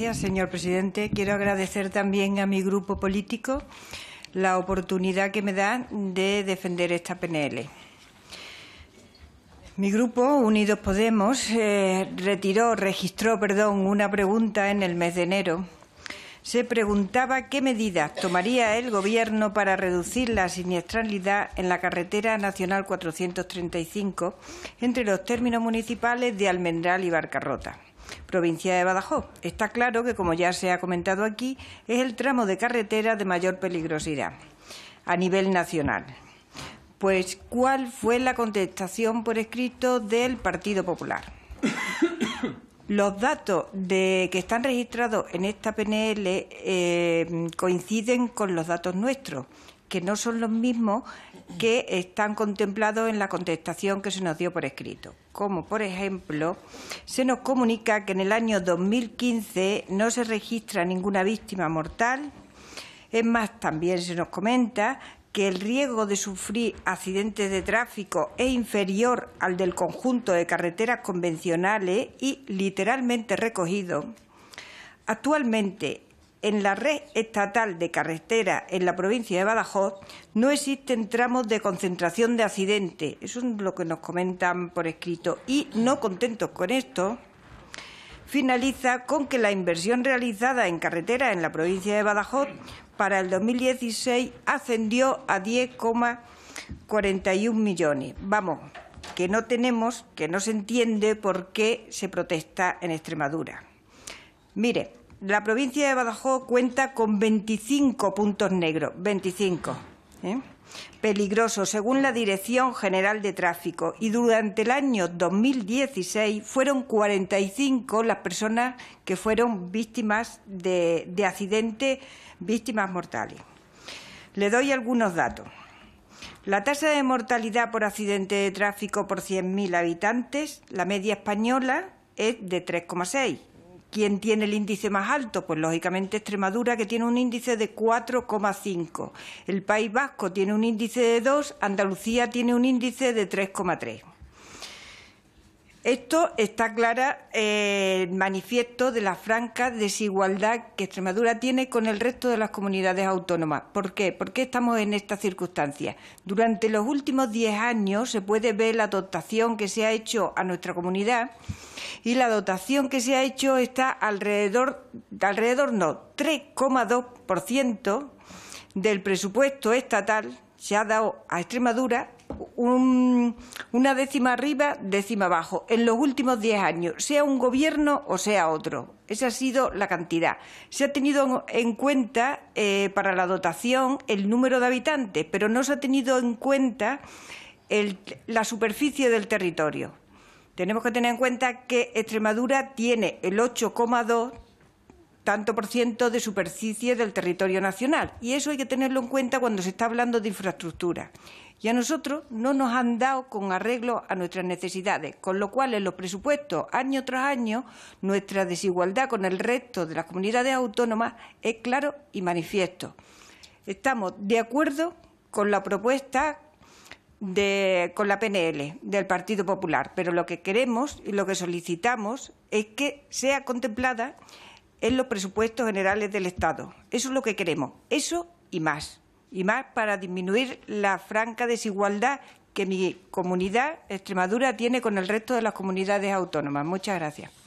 Gracias, señor presidente. Quiero agradecer también a mi grupo político la oportunidad que me da de defender esta PNL. Mi grupo, Unidos Podemos, eh, retiró, registró, perdón, una pregunta en el mes de enero. Se preguntaba qué medidas tomaría el Gobierno para reducir la siniestralidad en la carretera nacional 435 entre los términos municipales de Almendral y Barcarrota provincia de Badajoz. Está claro que, como ya se ha comentado aquí, es el tramo de carretera de mayor peligrosidad a nivel nacional. Pues, ¿cuál fue la contestación por escrito del Partido Popular? Los datos que están registrados en esta PNL eh, coinciden con los datos nuestros que no son los mismos que están contemplados en la contestación que se nos dio por escrito. Como, por ejemplo, se nos comunica que en el año 2015 no se registra ninguna víctima mortal. Es más, también se nos comenta que el riesgo de sufrir accidentes de tráfico es inferior al del conjunto de carreteras convencionales y literalmente recogido. Actualmente, en la red estatal de carretera en la provincia de Badajoz no existen tramos de concentración de accidentes. Eso es lo que nos comentan por escrito. Y no contentos con esto, finaliza con que la inversión realizada en carretera en la provincia de Badajoz para el 2016 ascendió a 10,41 millones. Vamos, que no tenemos, que no se entiende por qué se protesta en Extremadura. Mire, la provincia de Badajoz cuenta con 25 puntos negros, 25. ¿eh? peligrosos, según la Dirección General de Tráfico y durante el año 2016 fueron 45 las personas que fueron víctimas de, de accidentes, víctimas mortales. Le doy algunos datos. La tasa de mortalidad por accidente de tráfico por 100.000 habitantes, la media española, es de 3,6 ¿Quién tiene el índice más alto? Pues lógicamente Extremadura, que tiene un índice de 4,5. El País Vasco tiene un índice de 2, Andalucía tiene un índice de 3,3. Esto está clara eh, el manifiesto de la franca desigualdad que Extremadura tiene con el resto de las comunidades autónomas. ¿Por qué? ¿Por qué estamos en estas circunstancia? Durante los últimos diez años se puede ver la dotación que se ha hecho a nuestra comunidad y la dotación que se ha hecho está alrededor, alrededor no, 3,2% del presupuesto estatal se ha dado a Extremadura una décima arriba, décima abajo, en los últimos diez años, sea un gobierno o sea otro. Esa ha sido la cantidad. Se ha tenido en cuenta eh, para la dotación el número de habitantes, pero no se ha tenido en cuenta la superficie del territorio. Tenemos que tener en cuenta que Extremadura tiene el 8,2 tanto por ciento de superficie del territorio nacional. Y eso hay que tenerlo en cuenta cuando se está hablando de infraestructura. Y a nosotros no nos han dado con arreglo a nuestras necesidades, con lo cual en los presupuestos, año tras año, nuestra desigualdad con el resto de las comunidades autónomas es claro y manifiesto. Estamos de acuerdo con la propuesta con la PNL del Partido Popular, pero lo que queremos y lo que solicitamos es que sea contemplada en los presupuestos generales del Estado. Eso es lo que queremos, eso y más. Y más para disminuir la franca desigualdad que mi comunidad, Extremadura, tiene con el resto de las comunidades autónomas. Muchas gracias.